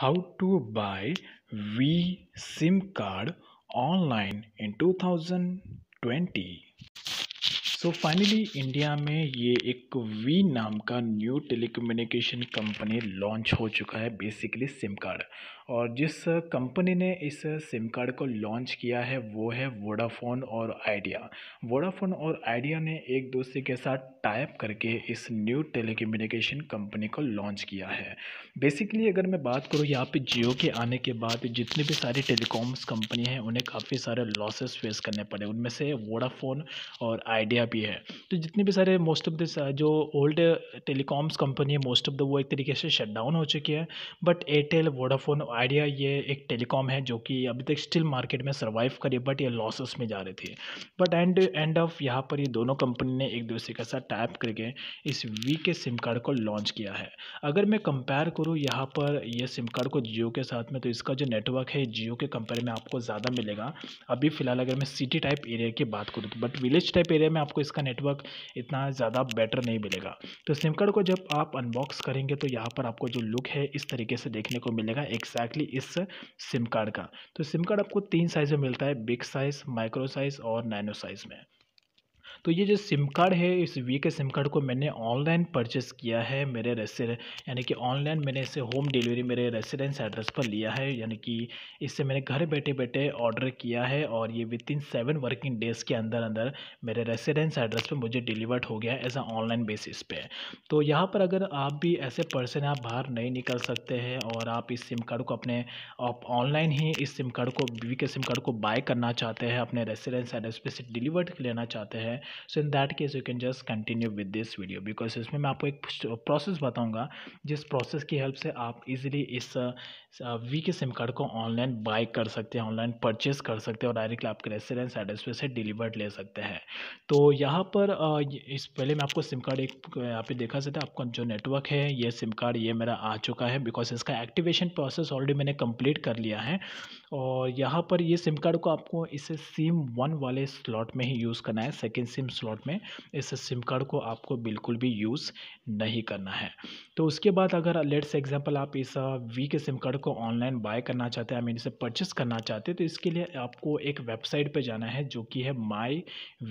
how to buy V SIM card online in 2020 so finally India में ये एक we नाम का न्यू टेलीकम्युनिकेशन कंपनी लॉन्च हो चुका है बेसिकली सिम कार्ड और जिस कंपनी ने इस सिम कार्ड को लॉन्च किया है वो है वोडाफोन और आइडिया वोडाफोन और आइडिया ने एक दूसरे के साथ टाइप करके इस न्यू टेलीकम्युनिकेशन कंपनी को लॉन्च किया है बेसिकली अगर मैं बात करूँ यहाँ पे जियो के आने के बाद जितनी भी सारी टेलीकॉम्स कंपनी हैं उन्हें काफ़ी सारे लॉसेस फेस करने पड़े उनमें से वोडाफोन और आइडिया भी है तो जितने भी सारे मोस्ट ऑफ दिस जो ओल्ड टेलीकॉम्स कंपनी है मोस्ट ऑफ द वो एक तरीके से शट डाउन हो चुकी है बट एयरटेल वोडाफोन आइडिया ये एक टेलीकॉम है जो कि अभी तक स्टिल मार्केट में सर्वाइव करे बट ये लॉसेस में जा रहे थे बट एंड एंड ऑफ यहाँ पर ये दोनों कंपनी ने एक दूसरे के साथ टैप करके इस वी के सिम कार्ड को लॉन्च किया है अगर मैं कंपेयर करूँ यहाँ पर यह सिम कार्ड को जियो के साथ में तो इसका जो नेटवर्क है जियो के कंपेयर में आपको ज़्यादा मिलेगा अभी फ़िलहाल अगर मैं सिटी टाइप एरिया की बात करूँ तो बट विलेज टाइप एरिया में आपको इसका नेटवर्क इतना ज़्यादा बेटर नहीं मिलेगा तो सिम कार्ड को जब आप अनबॉक्स करेंगे तो यहाँ पर आपको जो लुक है इस तरीके से देखने को मिलेगा एक्जैक्टली इस सिम कार्ड का तो सिम कार्ड आपको तीन साइज़ में मिलता है बिग साइज़ माइक्रो साइज़ और नैनो साइज़ में तो ये जो सिम कार्ड है इस वी के सिम कार्ड को मैंने ऑनलाइन परचेस किया है मेरे रेसिडेंट यानी कि ऑनलाइन मैंने इसे होम डिलीवरी मेरे रेसिडेंस एड्रेस पर लिया है यानी कि इससे मैंने घर बैठे बैठे ऑर्डर किया है और ये within seven working days के अंदर अंदर मेरे रेसिडेंस एड्रेस पर मुझे डिलीवर्ड हो गया है एज अ ऑनलाइन बेसिस पे तो यहाँ पर अगर आप भी ऐसे पर्सन आप बाहर नहीं निकल सकते हैं और आप इस सिम कार्ड को अपने आप ऑनलाइन ही इस सिम कार्ड को वी के सिम कार्ड को बाय करना चाहते हैं अपने रेसिडेंस एड्रेस पर डिलीवर्ड लेना चाहते हैं so in that case you can just continue with this video because इसमें मैं आपको एक प्रोसेस बताऊँगा जिस प्रोसेस की हेल्प से आप इजीली इस वी के सिम कार्ड को ऑनलाइन बाय कर सकते हैं ऑनलाइन परचेस कर सकते हैं और डायरेक्टली आपके रेसिडेंस एड्रेस पे से डिलीवर्ड ले सकते हैं तो यहाँ पर इस पहले मैं आपको सिम कार्ड एक यहाँ पे देखा सकता है आपका जो नेटवर्क है ये सिम कार्ड ये मेरा आ चुका है बिकॉज इसका एक्टिवेशन प्रोसेस ऑलरेडी मैंने कंप्लीट कर लिया है और यहाँ पर ये सिम कार्ड को आपको इसे सिम वन वाले स्लॉट में ही यूज़ करना है सेकेंड सिम स्लॉट में इस सिम कार्ड को आपको बिल्कुल भी यूज़ नहीं करना है तो उसके बाद अगर लेट्स एग्जांपल आप इस वी के सिम कार्ड को ऑनलाइन बाय करना चाहते हैं आई मीन इसे परचेस करना चाहते हैं तो इसके लिए आपको एक वेबसाइट पर जाना है जो कि है my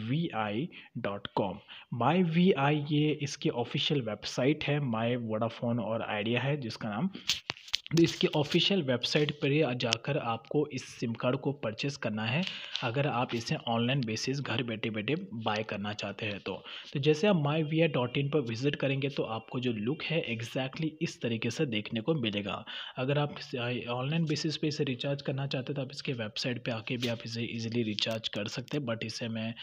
V I dot com my V I ये इसकी ऑफिशियल वेबसाइट है माई वोडाफोन और आइडिया है जिसका नाम तो इसकी ऑफिशियल वेबसाइट पर जाकर आपको इस सिम कार्ड को परचेस करना है अगर आप इसे ऑनलाइन बेसिस घर बैठे बैठे बाय करना चाहते हैं तो तो जैसे आप माई वी डॉट इन पर विजिट करेंगे तो आपको जो लुक है एग्जैक्टली exactly इस तरीके से देखने को मिलेगा अगर आप ऑनलाइन बेसिस पे इसे रिचार्ज करना चाहते हैं तो आप इसके वेबसाइट पर आके भी आप इसे ईजिली रिचार्ज कर सकते हैं बट इसे मैं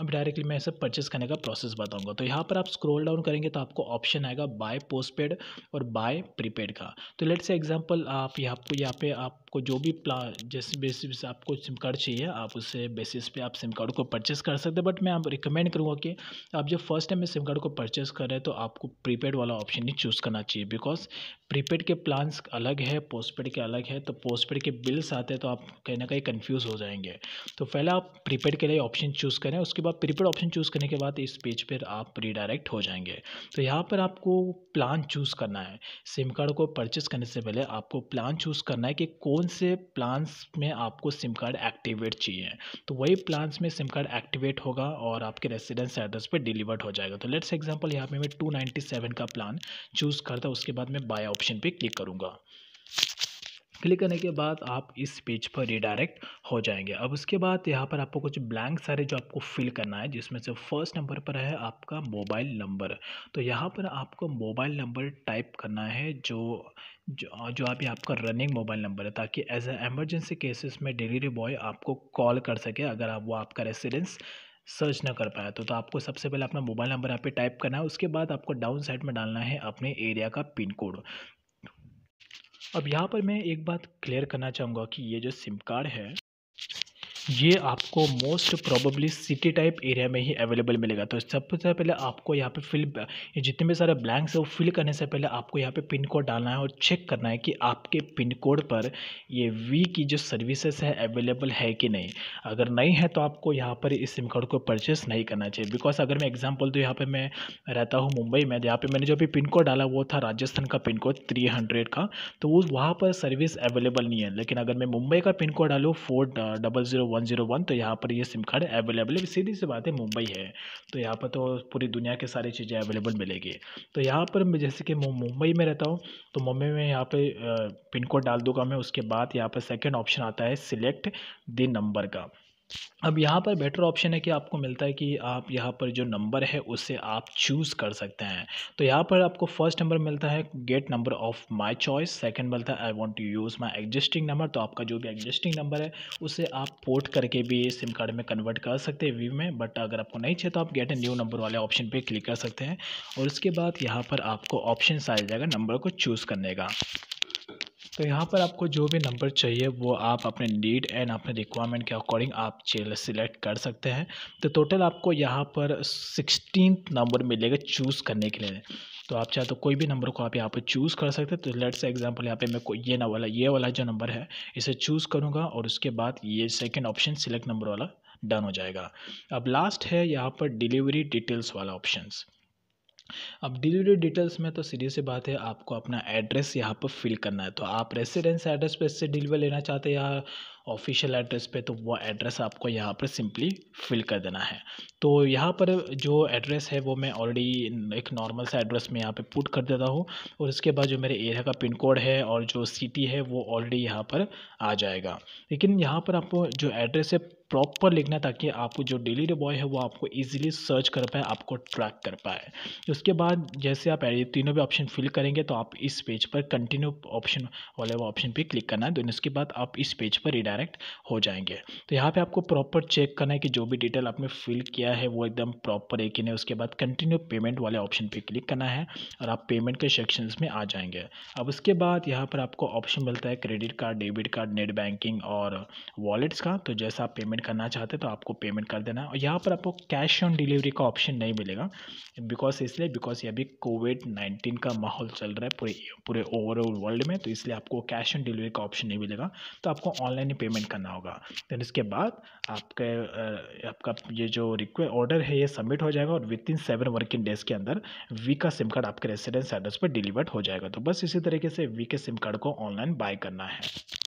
अब डायरेक्टली मैं इसे परचेस करने का प्रोसेस बताऊंगा तो यहाँ पर आप स्क्रॉल डाउन करेंगे तो आपको ऑप्शन आएगा बाय पोस्टपेड और बाय प्रीपेड का तो लेट से एग्जांपल आप यहाँ पर यहाँ पे आपको जो भी प्ला जैसे बेसिस आपको सिम कार्ड चाहिए आप उससे बेसिस पे आप सिम कार्ड को परचेस कर सकते हैं बट मैं आप रिकमेंड करूँगा कि आप जब फर्स्ट टाइम में सिम कार्ड को परचेस कर रहे हैं तो आपको प्रीपेड वाला ऑप्शन ही चूज़ करना चाहिए बिकॉज प्रीपेड के प्लान्स अलग है पोस्टपेड के अलग है तो पोस्टपेड के बिल्स आते हैं तो आप कहीं ना कहीं कन्फ्यूज़ हो जाएंगे तो पहले आप प्रीपेड के लिए ऑप्शन चूज़ करें उसके बाद प्रीपेड ऑप्शन चूज़ करने के बाद इस पेज पर आप रीडायरेक्ट हो जाएंगे तो यहाँ पर आपको प्लान चूज़ करना है सिम कार्ड को परचेस करने से पहले आपको प्लान चूज़ करना है कि कौन से प्लान्स में आपको सिम कार्ड एक्टिवेट चाहिए तो वही प्लान्स में सिम कार्ड एक्टिवेट होगा और आपके रेसिडेंस एड्रेस पर डिलीवर्ड हो जाएगा तो लेट्स एग्जाम्पल यहाँ पर मैं टू का प्लान चूज़ करता उसके बाद मैं बाय ऑप्शन पर क्लिक करूँगा क्लिक करने के बाद आप इस पेज पर रिडायरेक्ट हो जाएंगे अब उसके बाद यहाँ पर आपको कुछ ब्लैंक सारे जो आपको फिल करना है जिसमें से फर्स्ट नंबर पर है आपका मोबाइल नंबर तो यहाँ पर आपको मोबाइल नंबर टाइप करना है जो जो, जो आप आपका रनिंग मोबाइल नंबर है ताकि एज ए एमरजेंसी केसेस में डिलीवरी बॉय आपको कॉल कर सके अगर आप वो आपका रेसिडेंस सर्च ना कर पाया तो, तो आपको सबसे पहले अपना मोबाइल नंबर यहाँ पे टाइप करना है उसके बाद आपको डाउन साइड में डालना है अपने एरिया का पिन कोड अब यहाँ पर मैं एक बात क्लियर करना चाहूँगा कि ये जो सिम कार्ड है ये आपको most probably city type area में ही अवेलेबल मिलेगा तो सबसे पहले आपको यहाँ पे फिल जितने भी सारे ब्लैंक्स है वो फिल करने से पहले आपको यहाँ पे पिन कोड डालना है और चेक करना है कि आपके पिन कोड पर ये वी की जो सर्विसेज है अवेलेबल है कि नहीं अगर नहीं है तो आपको यहाँ पर इस सिम कार्ड को परचेस नहीं करना चाहिए बिकॉज अगर मैं एग्जाम्पल तो यहाँ पर मैं रहता हूँ मुंबई में तो यहाँ पर मैंने जो अभी पिन कोड डाला वो था राजस्थान का पिन कोड थ्री हंड्रेड का तो वो वहाँ पर सर्विस अवेलेबल नहीं है लेकिन अगर मैं मुंबई का पिन कोड डालूँ four double zero one zero one तो यहाँ पर ये सिम कार्ड अवेलेबल है सीधी सी बात है मुंबई है तो यहाँ पर तो पूरी दुनिया की सारी चीज़ें अवेलेबल मिलेगी तो यहाँ पर मैं जैसे कि मुंबई में रहता हूँ तो मुंबई में यहाँ पर पिन कोड डाल दूँगा मैं उसके बाद यहाँ पर सेकेंड ऑप्शन आता है सिलेक्ट दिन नंबर का अब यहाँ पर बेटर ऑप्शन है कि आपको मिलता है कि आप यहाँ पर जो नंबर है उसे आप चूज़ कर सकते हैं तो यहाँ पर आपको फर्स्ट नंबर मिलता है get number of my choice second मिलता है I want to use my existing number तो आपका जो भी एग्जिस्टिंग नंबर है उसे आप पोर्ट करके भी सिम कार्ड में कन्वर्ट कर सकते हैं व्यू में बट अगर आपको नहीं चाहिए तो आप गेट ए न्यू नंबर वाले ऑप्शन पर क्लिक कर सकते हैं और उसके बाद यहाँ पर आपको ऑप्शन आ जाएगा नंबर को चूज़ करने का तो यहाँ पर आपको जो भी नंबर चाहिए वो आप अपने नीड एंड अपने रिक्वायरमेंट के अकॉर्डिंग आप चेल सिलेक्ट कर सकते हैं तो टोटल आपको यहाँ पर सिक्सटीन नंबर मिलेगा चूज़ करने के लिए तो आप चाहे तो कोई भी नंबर को आप यहाँ पर चूज़ कर सकते हैं तो लेट्स एग्जांपल यहाँ पे मैं कोई ये ना वाला ये वाला जो नंबर है इसे चूज़ करूँगा और उसके बाद ये सेकेंड ऑप्शन सिलेक्ट नंबर वाला डन हो जाएगा अब लास्ट है यहाँ पर डिलीवरी डिटेल्स वाला ऑप्शंस अब डिलीवरी डिटेल्स में तो सीधी सी बात है आपको अपना एड्रेस यहाँ पर फिल करना है तो आप रेसिडेंस एड्रेस पे इससे डिलीवर लेना चाहते हैं या ऑफिशियल एड्रेस पे तो वो एड्रेस आपको यहाँ पर सिंपली फिल कर देना है तो यहाँ पर जो एड्रेस है वो मैं ऑलरेडी एक नॉर्मल सा एड्रेस में यहाँ पे पुट कर देता हूँ और इसके बाद जो मेरे एरिया का पिन कोड है और जो सिटी है वो ऑलरेडी यहाँ पर आ जाएगा लेकिन यहाँ पर आपको जो एड्रेस है प्रॉपर लिखना ताकि आपको जो डिलीवरी बॉय है वो आपको इजीली सर्च कर पाए आपको ट्रैक कर पाए उसके बाद जैसे आप तीनों भी ऑप्शन फिल करेंगे तो आप इस पेज पर कंटिन्यू ऑप्शन वाले वो ऑप्शन पर क्लिक करना है देन उसके बाद आप इस पेज पर रिडायरेक्ट हो जाएंगे तो यहाँ पर आपको प्रॉपर चेक करना है कि जो भी डिटेल आपने फिल किया है वो एकदम प्रॉपर है कि नहीं उसके बाद कंटिन्यू पेमेंट वाले ऑप्शन पर क्लिक करना है और आप पेमेंट के सेक्शन में आ जाएंगे अब उसके बाद यहाँ पर आपको ऑप्शन मिलता है credit card debit card net banking और वॉलेट्स का तो जैसा आप पेमेंट पेमेंट करना चाहते तो आपको पेमेंट कर देना है और यहाँ पर आपको कैश ऑन डिलीवरी का ऑप्शन नहीं मिलेगा बिकॉज इसलिए बिकॉज ये अभी कोविड नाइन्टीन का माहौल चल रहा है पूरे पूरे ओवरऑल वर्ल्ड में तो इसलिए आपको कैश ऑन डिलीवरी का ऑप्शन नहीं मिलेगा तो आपको ऑनलाइन ही पेमेंट करना होगा देन इसके बाद आपके आपका ये जो रिक्वे ऑर्डर है ये सबमिट हो जाएगा और within seven working days के अंदर वी का सिम कार्ड आपके रेसिडेंस एड्रेस पर डिलीवर्ड हो जाएगा तो बस इसी तरीके से वी के सिम कार्ड को ऑनलाइन बाय करना है